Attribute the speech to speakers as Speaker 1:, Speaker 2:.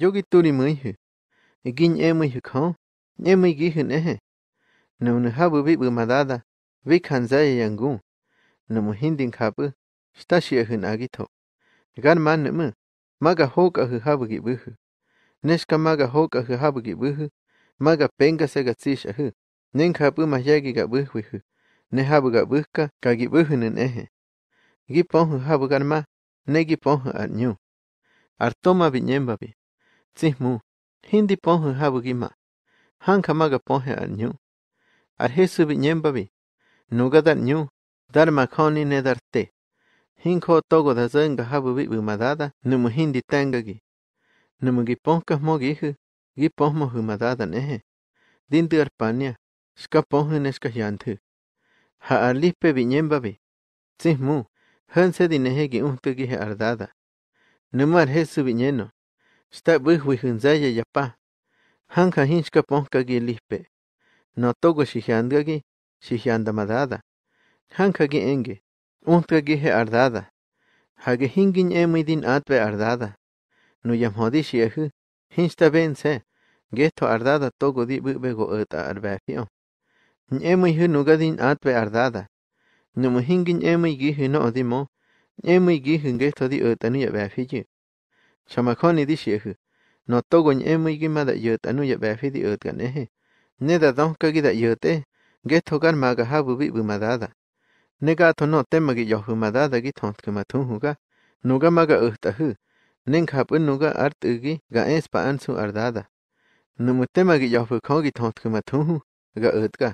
Speaker 1: yogituri myihü iki ñe'ẽmyjäk jõ ñe'ẽmyguijä neje nämnäjapä'i bi'pä'mädada bikjansaye yangu'u nämyjindi'njapä xta'syä'jä n'akitjo nganmanä'mä makajo'ka'ajä japäki'päjä najk'a makajo'ka'ajä japäki'päjä makapenkatsakatsi'syajä näjk'ajpä'i majyäki'kapäju'ijä nej japä'kapäjka kaki'päjänä neje nkipojä japä'kanma nej kipojä at'ñu artoma'pi ñe'mpapi Tsimu, hindi pohon habu gima. Hanka maga pohe a nyu. Ar hesu bi nyembabi. Nuga dat nyu. Dar makoni ne dar te. Hinko togo da zenga habu bi bu madada. Numu hindi tenga gi. Numu gi ponka mo gi hu. Gi pohmo hu madada nehe. Dindu arpania. Ska pohon neska yantu. Ha ar lipe bi nyembabi. Tsimu. Hansedi nehe gi untu gi he ardada. Numar hesu bi nyeno. Sta bwihwi hwnzaya ya pa. Hanka hinska ponka gi lispe. No togo shihyanda gi, shihyanda madada. Hanka gi enge, untra gi he ardada. Hage hingin emi din atbe ardada. No yam hodi shihyahu, hinsta ben se, geto ardada togo di bwibbe go ota e arbefio. Nyemi hu nuga din atbe ardada. No mu hingin emi gi hu no odimo, nyemi gi hu ngeto di ota e niya befiju. Xamajóni dixieju notógo ñe'ẽmüiquima da'yät'a nuye'beaji di'ät kaneje ne dadojkäki da'yäte nkejtjokan makajapäpi pämada'ada neka'tjo no'tömaki yojpämada'adaki tjo'tkämatjújuka noka maka'äjtäjä nenkjap'änuka art'äki ka'ëspa ansú arda'ada nämätämaki yojpäjkoki tjo'tkämatjúju ka'ätka